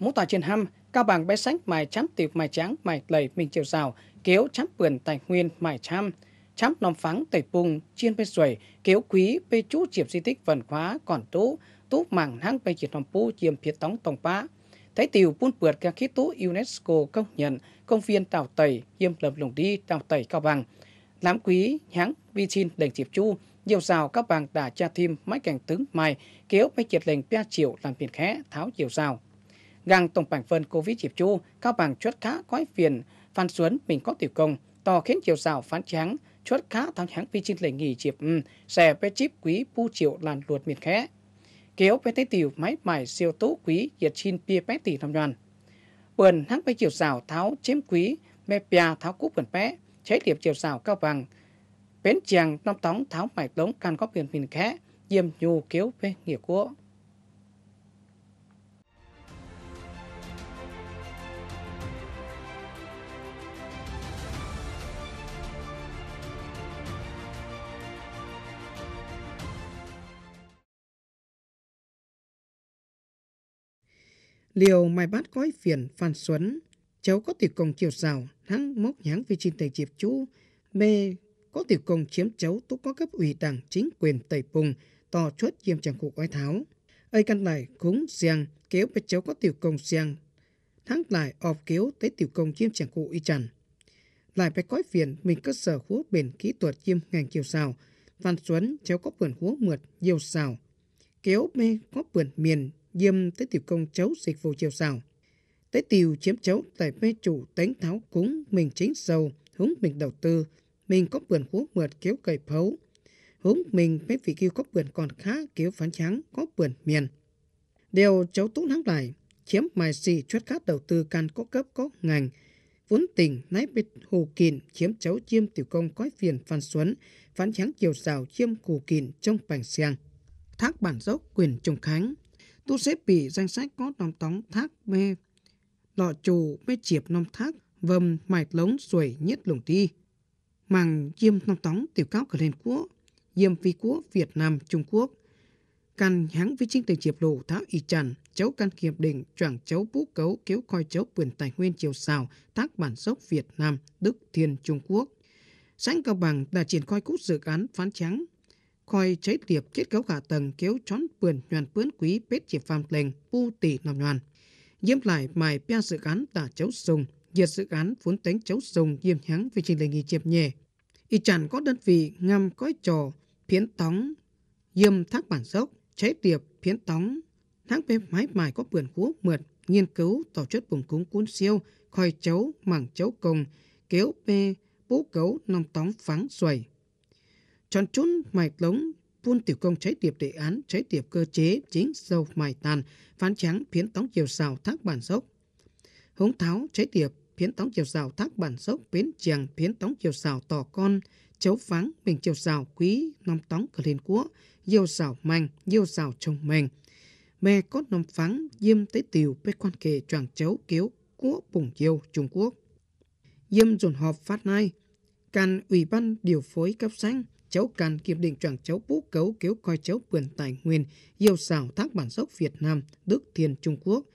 mũ tòa trên hăm, cao bằng bé sách mài chấm tiệp mài tráng mài lầy mình chiều rào, kéo chấm vườn tài nguyên mài chăm. chấm nòng phắng tẩy bùng, chiên bê xuẩy, kéo quý bê chú chiếm di tích vần khóa còn tú, tú mảng hang bê chiệt nòng pu chiếm phía tống tổng bá. Thấy tiểu buôn bượt các khí tú UNESCO công nhận công viên tàu tẩy hiêm lầm lùng đi tàu tẩy cao bằng. lám quý, nhãng, vi chin đành chiệp chu, nhiều rào các bằng đã tra thêm máy cảnh tướng mài, kéo bê chiệt lệnh pia triệu làm biển khẽ, tháo nhiều rào ngang tổng bảng phân covid chịp chu cao bằng chuất khá quái phiền phan xuấn mình có tiểu công to khiến chiều rào phán trắng, chuất khá thám trắng vi trên lệ nghỉ chịp ừ, xe bé chip quý pu triệu làn luột miệt khẽ kéo bé tế tiểu máy mải siêu tú quý diệt chin pia bé tỷ tham đoàn bờn hắc bé chiều rào tháo chiếm quý mẹ pia tháo cúp bẩn bé cháy điệp chiều rào cao bằng bến chàng năm tóng tháo mải tống can có biển mình khẽ diêm nhu kéo bé nghĩa của liều mai bát cõi phiền phan xuấn cháu có tiểu công chiều rào thắng mốc nháng vì trên tây diệp chú mê có tiểu công chiếm cháu tú có cấp ủy đảng chính quyền tây pùng to chốt chiêm chẳng cụ quái tháo ây căn này cúng giang kéo với cháu có tiểu công giang thắng lại ọp kéo tới tiểu công chiếm chẳng cụ y chẳng lại phải cõi phiền mình cơ sở hú bền kỹ thuật chiêm ngành kiều rào phan xuấn cháu có vườn hú mượt nhiều rào kéo mê có vườn miền dâm tới tiểu công cháu dịch vụ chiều sào, Tới tiểu chiếm cháu tại mê chủ tánh tháo cúng mình chính sầu, hướng mình đầu tư, mình có vườn hú mượt kéo cầy phấu. Hướng mình mấy vị kêu có vườn còn khá kéo phán trắng có vườn miền. đều cháu tú nắng lại, chiếm mài xì chuất khát đầu tư can có cấp có ngành, vốn tình nái bịt hồ kìn chiếm cháu chiêm tiểu công cõi phiền phan xuân phán trắng chiều xào chiêm cù kìn trong bành xèng thác bản dốc quyền trùng kháng. Tôi sẽ bị danh sách có nòng tóng thác bê. Lọ chủ bê chiệp nòng thác vầm mạch lống xuẩy nhất lồng đi. Màng diêm nòng tóng tiểu cáo cờ liên quốc, diêm vi quốc Việt Nam Trung Quốc. Căn hãng với chính tình chiệp lộ tháo y chằn, cháu căn hiệp định, choảng cháu bú cấu, kéo coi cháu quyền tài nguyên chiều xào, tác bản dốc Việt Nam, Đức Thiên Trung Quốc. Sáng cao bằng đã triển khai cút dự án phán trắng khỏi cháy tiệp kết cấu hạ tầng kéo chón vườn nhoàn bướn quý bết chỉ phàm lệnh pu tỷ nằm nhoàn. Diêm lại mài bia dự án tả cháu sùng, diệt dự án vốn tính cháu sùng diêm nhắn vì trình lệ nghi chiệp nhẹ. Y chẳng có đơn vị ngâm cõi trò, phiến tóng, diêm thác bản dốc, cháy tiệp, phiến tóng, tháng bếp mái mài có vườn cúa mượt, nghiên cứu tổ chức vùng cúng cuốn siêu, khỏi cháu, mảng cháu công, kéo bê, bố cấu, nòng tóng pháng xoài chọn chun mài lống phun tiểu công trái tiệp đề án trái tiệp cơ chế chính sâu mài tàn phán trắng phiến tóng chiều xào thác bản dốc hống tháo trái tiệp phiến tóng chiều xào thác bản dốc bến chèng phiến tóng chiều xào tỏ con chấu pháng bình chiều xào quý năm tống cờ liên quốc diêu xào mạnh diêu xào trồng mềm mè có năm phắng diêm tế tiều bê quan kề tràng chấu kiếu của bùng yêu Trung Quốc. Diêm dồn họp phát nay, can ủy ban điều phối cấp xanh – cháu can kiểm định rằng cháu bố cấu kéo coi cháu quyền tài nguyên, yêu xảo thác bản dốc Việt Nam, Đức Thiên Trung Quốc.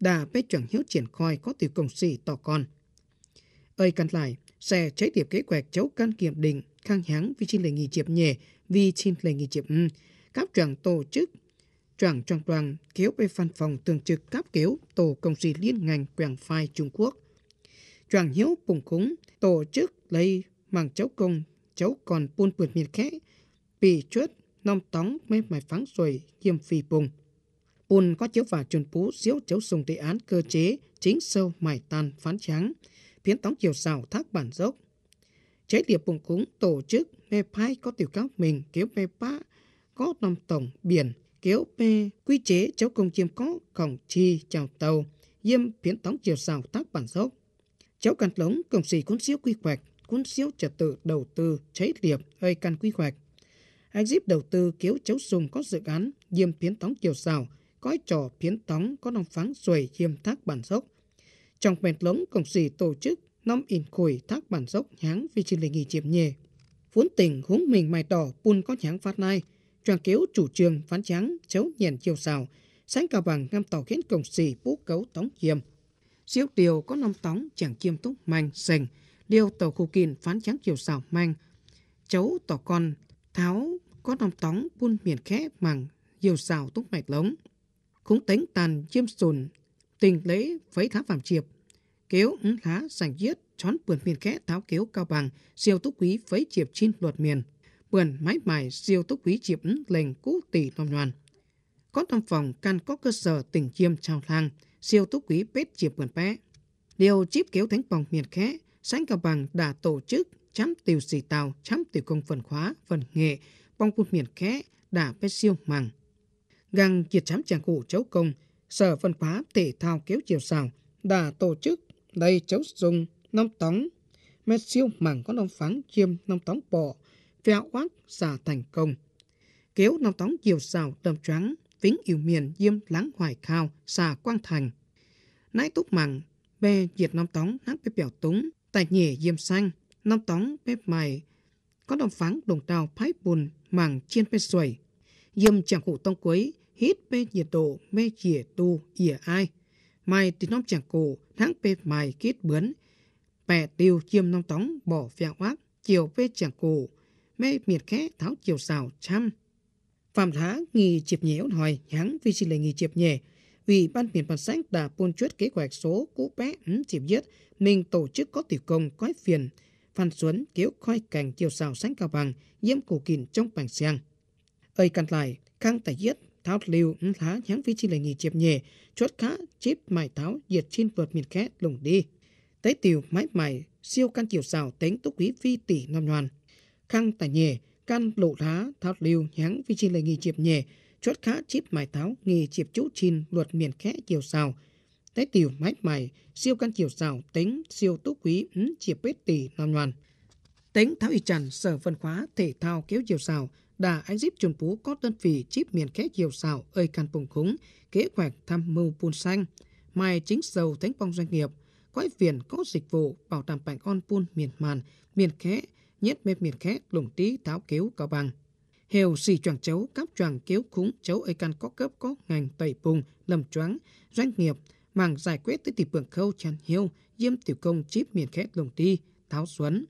Đà bế chẳng hiếu triển coi có tiểu công sĩ tỏ con. Ơi căn lại, sẽ cháy tiệp kế hoạch cháu can kiểm định, khang háng vì xin lệ nghỉ chiệp nhẹ, vì xin lệ nghỉ chiệp ưng. Các trưởng tổ chức Trảng trong đoàn kéo về văn phòng thường trực cáp kéo tổ công ty liên ngành quảng phai Trung Quốc. Tràng hiếu cùng cúng tổ chức lấy mang cháu công cháu còn buôn bượt miệt khẽ. Bị chuốt, non tóng mê mài pháng rồi hiểm phì bùng. buôn có chiếu vả chuẩn phú diễu cháu dùng đề án cơ chế chính sâu mài tan phán trắng, biến tóng chiều xào thác bản dốc. trái địa bùng cúng tổ chức mê phai có tiểu cáo mình kéo mê ba có nòng tổng biển kéo mê quy chế cháu công chiêm có cổng chi chào tàu, diêm biến tóng chiều xào thác bản dốc cháu càn lống cổng xì cuốn xíu quy hoạch cuốn xíu trật tự đầu tư cháy liệp hơi căn quy hoạch. Exip đầu tư kiếu cháu sùng có dự án diêm phiến tóng chiều xào, có trò phiến tóng có nòng pháng xuề diêm thác bản dốc. Trong bèn lống công xỉ tổ chức năm in khủi thác bản dốc nháng vì trình lệ nghỉ chiếm nhề. Vốn tỉnh hướng mình mài tỏ buôn có nháng phát nai, tròn kiếu chủ trương phán trắng cháu nhện chiều xào, sáng cao bằng ngâm tàu khiến công xỉ bố cấu tóng chiêm. Siêu tiều có năm tóng chẳng chiêm túc manh sành, liêu tàu khu kìn phán trắng chiều xảo manh, cháu tỏ con, tháo, có nòng tóng buôn miền khẽ màng, nhiều xào túc mạch lống. Cũng tính tàn chiêm sồn, tình lễ phấy thá phạm triệp kéo ứng lá sành giết, chón bườn miền khẽ tháo kéo cao bằng, siêu túc quý phấy triệp chín luật miền. Bườn mái mài siêu túc quý triệp ứng lệnh cũ tỷ nòng nhoàn. Có trong phòng căn có cơ sở tình chiêm trao thang siêu túc quý bết triệp bườn bé. Điều chip kéo thánh phòng miền khẽ, Sánh Cao Bằng đã tổ chức chấm tiểu xì tàu, chấm tiểu công phần khóa, phần nghệ, bong quân miền khẽ, đã bế siêu màng. Găng diệt chấm chàng cụ chấu công, sở phần khóa thể thao kéo chiều sào đã tổ chức đầy chấu dùng, nông tống mét siêu màng có nông phán chiêm, nông tống bọ, vẹo quát xả thành công. Kéo nông tống chiều sào tầm trắng, vĩnh yêu miền diêm lắng hoài khao, xà quang thành. Nãi túc màng, bè diệt nông tống nắng bếp bèo túng, Tại nhỉ diêm xanh, nóng tóng bếp mày, có đồng phán đồng tàu phái bùn màng chiên bê xuẩy. Diêm chẳng cụ tông quấy, hít bê nhiệt độ mê chìa tu ỉa ai. mày thì nóng chẳng cụ, tháng bê mày kết bướn. Bè tiêu chiêm nóng tóng bỏ phèo ác, chiều bê chẳng cụ, mê miệt khẽ tháo chiều xào trăm. Phạm thá nghỉ chịp nhẽo hỏi hắn vì xin lệ nghỉ chịp nhẹ, Ủy ban biển bản sách đã phun chuết kế hoạch số cũ bé ấm chỉ giết mình tổ chức có tiểu công quái phiền, phan xuấn kéo khoi cảnh chiều xào sánh cao bằng, nhiễm cổ kín trong bảng xeng. Ơi căn lại, khang tài giết, tháo liều ứng lá nhắn với chi lệ nghỉ chẹp nhẹ, chốt khá chip mài tháo diệt trên vượt miền khét lùng đi. Tế tiểu mãi mài, siêu căn chiều xào tính túc quý phi tỷ năm nhoàn. Khang tài nhẹ, căn lộ lá tháo liều nhắn với chi lệ nghỉ chẹp nhẹ, chót khá chip mài táo nghề chiệp chú chin luật miền khẽ chiều sào tế tiểu mách mày siêu căn chiều sào tính siêu tú quý ứng chiệp bết tỷ nam nhoàn tính tháo y trần sở phân khóa thể thao kéo chiều sào đà anh díp chuẩn phú có đơn vị chip miền khẽ chiều sào ơi căn bùng khúng kế hoạch tham mưu buôn xanh mai chính sầu thánh phong doanh nghiệp quái phiền có dịch vụ bảo đảm bành on buôn miền màn miền khẽ nhất mê miền khẽ lủng tí tháo kéo cao bằng hiểu xì choàng chấu cáp choàng kéo khúng chấu ấy căn có cấp có ngành tẩy bùng lầm choáng doanh nghiệp màng giải quyết tới tỷ phượng khâu chăn hiêu diêm tiểu công chip miền khét lồng đi tháo xuấn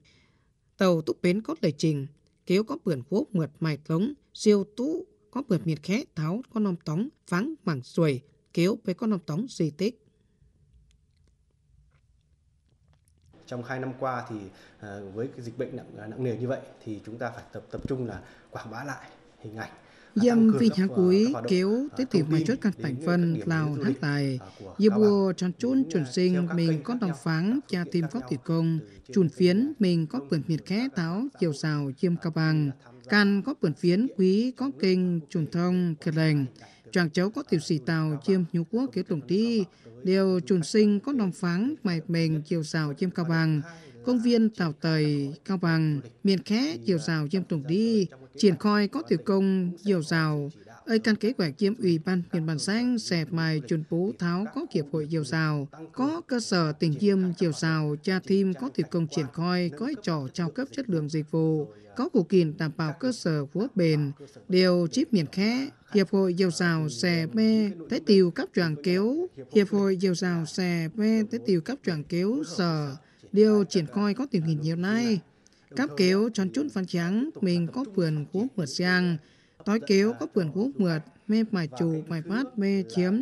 tàu túc bến có lời trình kéo có bưởi quốc mượt mài lống siêu tú có bưởi miệt khét tháo có non tóng vắng mảng xuôi kéo với con non tóng di tích trong 2 năm qua thì ờ, với cái dịch bệnh nặng nề như vậy thì chúng ta phải tập tập trung là quảng bá lại hình ảnh Dâm vi nhá cuối kéo tới tỷ mà chốt căn bản phân lào hát tài. Dư bùa tròn chôn chuẩn sinh mình có đồng pháng cha tìm có tỷ công. chuẩn phiến mình có bượn miệt khẽ táo chiều xào chiêm cao bằng. Can có bượn phiến quý có kinh chuẩn thông kề lành. Chàng cháu có tiểu sĩ tàu chiêm nhú quốc kế tổng tí. Điều chuẩn sinh có đồng pháng mạch mình chiều xào chiêm cao bằng công viên Tào Tời, Cao Bằng, miền khẽ diều rào diêm tùng đi, triển khai có tiểu công diều rào, ơi căn kế hoạch diêm ủy ban miền bản xanh xẹp mài chuẩn bố tháo có hiệp hội diều rào, có cơ sở tỉnh diêm diều rào, cha thêm có tiểu công triển khai có trò trao cấp chất lượng dịch vụ, có cụ kiện đảm bảo cơ sở vuốt bền, đều chip miền khẽ, Hiệp hội diều rào Xè Bê Tế Tiều Cấp Tràng Kéo Hiệp hội diều rào Xè Bê Tế Tiều Cấp Tràng Kéo Sở điều triển khai có tình hình nhiều nay. Các kéo chọn chút văn trắng, mình có vườn của mượt giang, Tối kéo có quyền quốc mượt, mê mài chủ, mài phát, mê chiếm,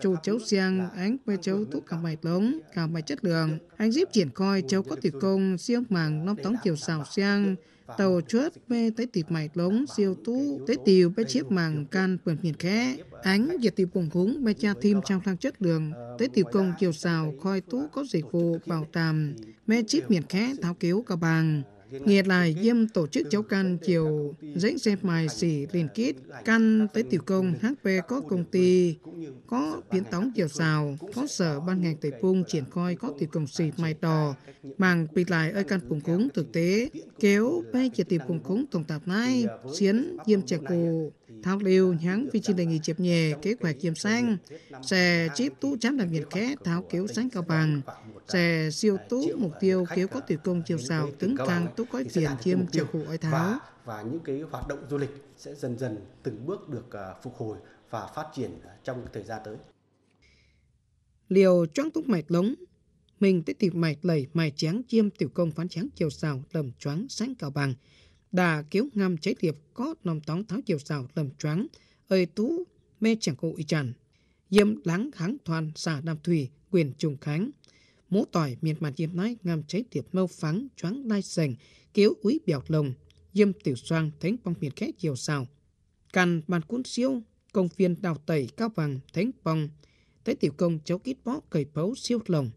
chủ cháu xiang, ánh mê cháu tốt cả mài lớn, cả mài chất lượng. Anh giúp triển coi cháu có tiệp công, siêu màng, năm tóng chiều xào xiang, tàu chuốt mê tới tiệp mài lống siêu tú tới tiều bé chiếc màng can quyền miền khẽ ánh và tiệp bùng khúng bé cha thêm trong thang chất lượng, tới tiệp công chiều xào coi tú có dịch vụ bảo tàm mê chiếc miền khẽ tháo kéo cả bằng. Nghiệt là dâm tổ chức cháu căn chiều dãy xe mài xỉ liền kít, căn tới tiểu công HP có công ty, có biến tóng chiều xào, có sở ban ngành tây phung triển khai có tiểu công xỉ mài đò, bằng bị lại ở căn phùng cúng thực tế, kéo bay chỉ tiểu phùng cúng tổng tạp nay xiến dâm trẻ cụ, thao liu nhắn phi chi đề nghị chịp nhẹ kế hoạch chiếm sang sẽ chip tú chám làm biệt khẽ tháo kéo sáng cao bằng sẽ siêu tú mục tiêu kéo có tiểu công chiều sào tướng càng tú có tiền chiêm chiều khổ ai tháo và những cái hoạt động du lịch sẽ dần dần từng bước được à, phục hồi và phát triển trong thời gian tới liều choáng túc mạch lống mình tới tìm mạch lầy mài chén chiêm tiểu công phán chén chiều sào tầm choáng sáng cao bằng đà kiếu ngam chế điệp có nòng tóng tháo chiều rào lầm choáng ơi tú mê chẳng cụ y tràn diêm láng kháng thoan xả nam thủy quyền trùng kháng mũ tỏi miệt mặt diêm nái ngam chế điệp mâu phắng choáng đai sành kiếu úy bèo lồng diêm tiểu xoang thánh bong miệt khét chiều rào càn bàn cuốn siêu công viên đào tẩy cao vàng thánh bong thấy tiểu công cháu kít bó cầy bấu siêu lồng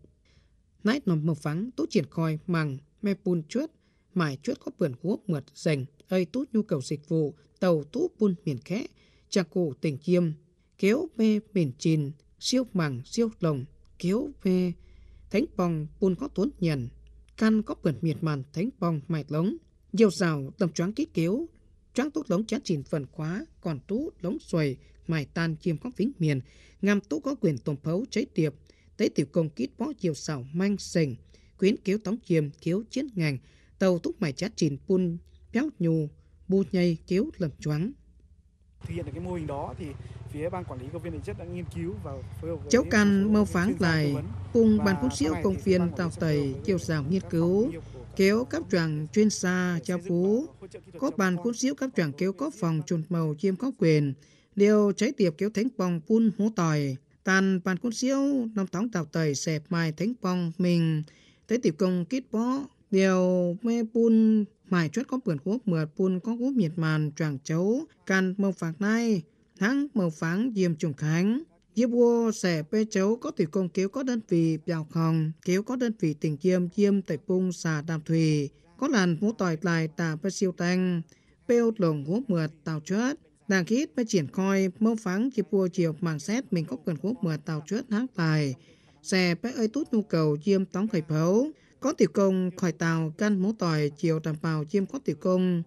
nái nằm mâu phắng tú triển khoi màng mê pun chuốt mải chuốt có vườn gỗ mượt dành ơi tốt nhu cầu dịch vụ tàu tú buôn miền khẽ chàng cổ tỉnh kiêm kéo mê miền chìn siêu màng siêu lồng kéo mê thánh bong buôn có tốn nhàn căn có vườn miệt màn thánh bong mài lống nhiều rào tầm choáng ký kéo choáng tốt lống chán chìn phần khóa còn tú lống xuầy mài tan chiêm có vĩnh miền ngam tú có quyền tôm phấu cháy tiệp tế tiểu công kít bó chiều xảo manh sành quyến kéo tống chiêm kéo chiến ngành tàu túc mải chát chìn pun, béo nhù, bu nhây kéo lầm choáng. Thực hiện được cái mô hình đó thì phía ban quản lý công viên địa chất đã nghiên cứu và phối hợp Cháu Can mâu phán lại cùng ban phúc siêu công viên Tàu tẩy chiều dào nghiên cứu kéo các tràng chuyên xa cha phú có bàn cuốn xíu các tràng kéo có phòng trộn màu chiêm có quyền đều cháy tiệp kéo thánh bong pun hố tỏi tàn bàn cuốn xíu năm tóng tàu tẩy xẹp mai thánh bong mình tới tiệp công kết bó điều mê bun mài chuất có bươn khúc mượt bun có khúc nhiệt màn choàng chấu can mông phạc nay hãng màu pháng diêm trùng khánh diêm vua sẽ bê chấu có tùy công kéo có đơn vị bèo khòng kéo có đơn vị tỉnh diêm diêm tẩy bung xà đàm thủy có làn mũ tỏi lại tà bê siêu tanh bêu lồng khúc mượt tàu chuất đảng khít bê triển khoi mông pháng diêm vua chiều màng xét mình có quyền khúc mượt tàu chuất hãng tài xe bé ơi tốt nhu cầu diêm tóng khởi phấu có tiểu công khỏi tàu căn mũ tỏi chiều đảm bảo chiêm có tiểu công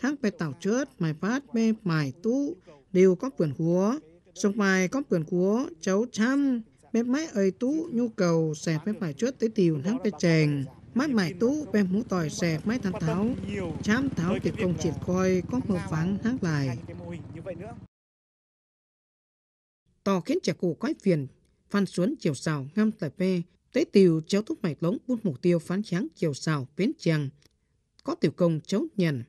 tháng bè tàu chớt mài phát bê mài tú đều có vườn húa sông mài có vườn húa cháu chăm bê máy ơi tú nhu cầu xẻ bê mài chớt tới tiểu tháng bè chèn mát mài tú bê mũ tỏi xẻ máy thám tháo chám tháo tiểu công triển coi có mơ phán tháng lại tỏ khiến trẻ cụ quái phiền phan xuống chiều xào ngâm tại p Tế tiêu cháu thúc mạch lống bút mục tiêu phán kháng kiều xào biến chàng. Có tiểu công cháu nhận.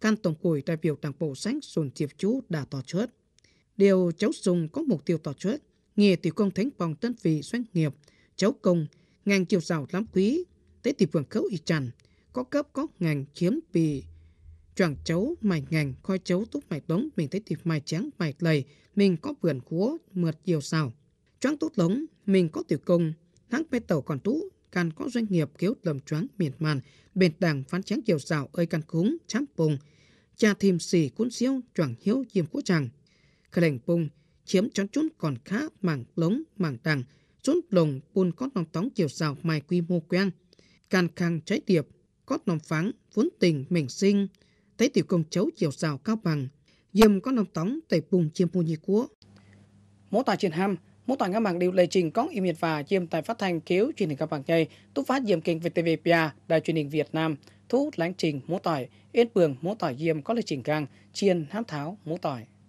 Can tổng củi đại biểu đảng bộ sánh sồn tiệp chú đã tỏ chốt. Điều cháu dùng có mục tiêu tỏ chốt. Nghề tiểu công thánh vòng tân vị doanh nghiệp. Cháu công ngành kiều xào lắm quý. Tế tỷ vườn khấu y tràn. Có cấp có ngành chiếm vì choàng cháu mày ngành coi cháu túc mạch lống mình thấy tiệp mày trắng mạch lầy mình có vườn cúa mượt nhiều xào choáng tốt lống mình có tiểu công hãng Petal còn tú can có doanh nghiệp kiếu tầm choáng miền màn, bền đảng phán chén kiều rào ơi căn cúng, chám bùng, cha thìm xỉ cuốn siêu, choảng hiếu diêm quốc chàng. Khởi đành bùng, chiếm chón chốn còn khá mảng lống, mảng tàng chốn lồng bùn có nòng tóng kiều rào mai quy mô quen. Can khang trái điệp, có nòng pháng, vốn tình mình sinh, tế tiểu công chấu chiều rào cao bằng, diêm có nòng tóng tẩy bùng chiêm mô như cúa. mô tả triển ham, Mỗi tuần các bạn đều lệ trình có im miệt và chiêm tại phát thanh kéo truyền hình các bạn nhây, túc phát diêm kênh vtv VTVPA, đài truyền hình Việt Nam, thu hút láng trình mỗi tỏi, yên bường mỗi tỏi diêm có lệ trình càng chiên hám tháo mỗi tỏi.